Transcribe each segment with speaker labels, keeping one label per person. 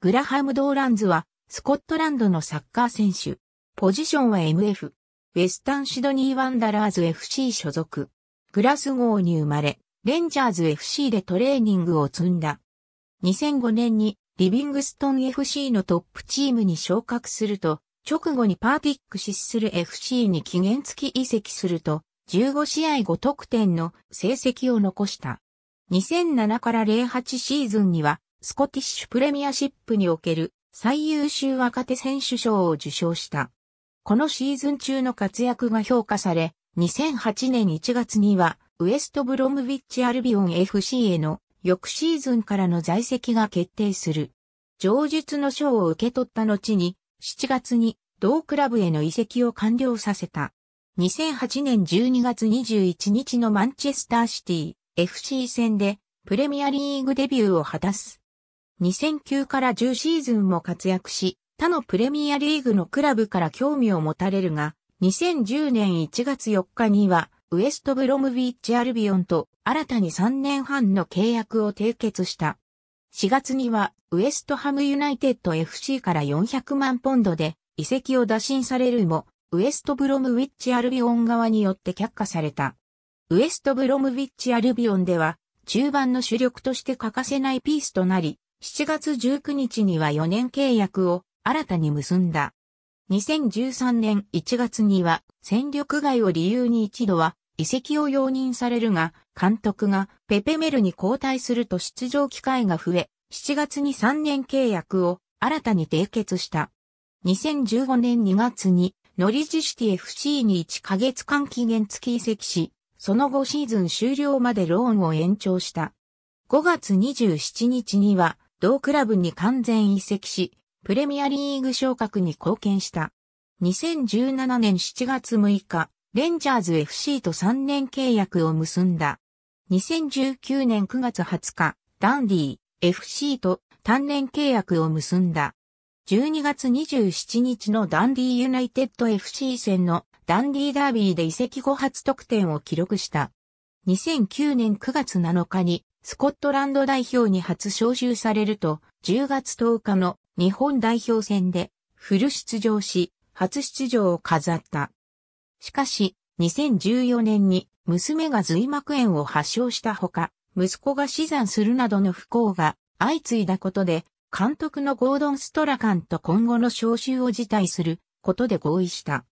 Speaker 1: グラハム・ドーランズは、スコットランドのサッカー選手。ポジションは MF。ウェスタンシドニー・ワンダラーズ FC 所属。グラスゴーに生まれ、レンジャーズ FC でトレーニングを積んだ。2005年にリビングストン FC のトップチームに昇格すると、直後にパーティックシスする FC に期限付き移籍すると、15試合5得点の成績を残した。2007から08シーズンにはスコティッシュプレミアシップにおける最優秀若手選手賞を受賞した。このシーズン中の活躍が評価され、2008年1月には、ウエストブロムビッチアルビオン FC への翌シーズンからの在籍が決定する。上述の賞を受け取った後に、7月に同クラブへの移籍を完了させた。2008年12月21日のマンチェスターシティ FC 戦でプレミアリーグデビューを果たす。2009から10シーズンも活躍し、他のプレミアリーグのクラブから興味を持たれるが、2010年1月4日には、ウエストブロムビッチアルビオンと新たに3年半の契約を締結した。4月には、ウエストハムユナイテッド FC から400万ポンドで遺跡を打診されるも、ウエストブロムウィッチアルビオン側によって却下された。ウエストブロムウィッチアルビオンでは、中盤の主力として欠かせないピースとなり、7月19日には4年契約を新たに結んだ。2013年1月には戦力外を理由に一度は移籍を容認されるが、監督がペペメルに交代すると出場機会が増え、7月に3年契約を新たに締結した。2015年2月にノリジシティ FC に1ヶ月間期限付き移籍し、その後シーズン終了までローンを延長した。5月27日には同クラブに完全移籍し、プレミアリーグ昇格に貢献した。2017年7月6日、レンジャーズ FC と3年契約を結んだ。2019年9月20日、ダンディ FC と単年契約を結んだ。12月27日のダンディユナイテッド FC 戦のダンディダービーで移籍後初得点を記録した。2009年9月7日にスコットランド代表に初招集されると、10月10日の日本代表戦でフル出場し、初出場を飾った。しかし、2014年に娘が髄膜炎を発症したほか、息子が死産するなどの不幸が相次いだことで、監督のゴードン・ストラカンと今後の招集を辞退することで合意した。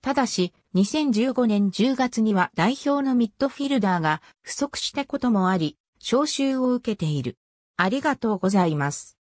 Speaker 1: ただし、2015年10月には代表のミッドフィルダーが不足したこともあり、招集を受けている。ありがとうございます。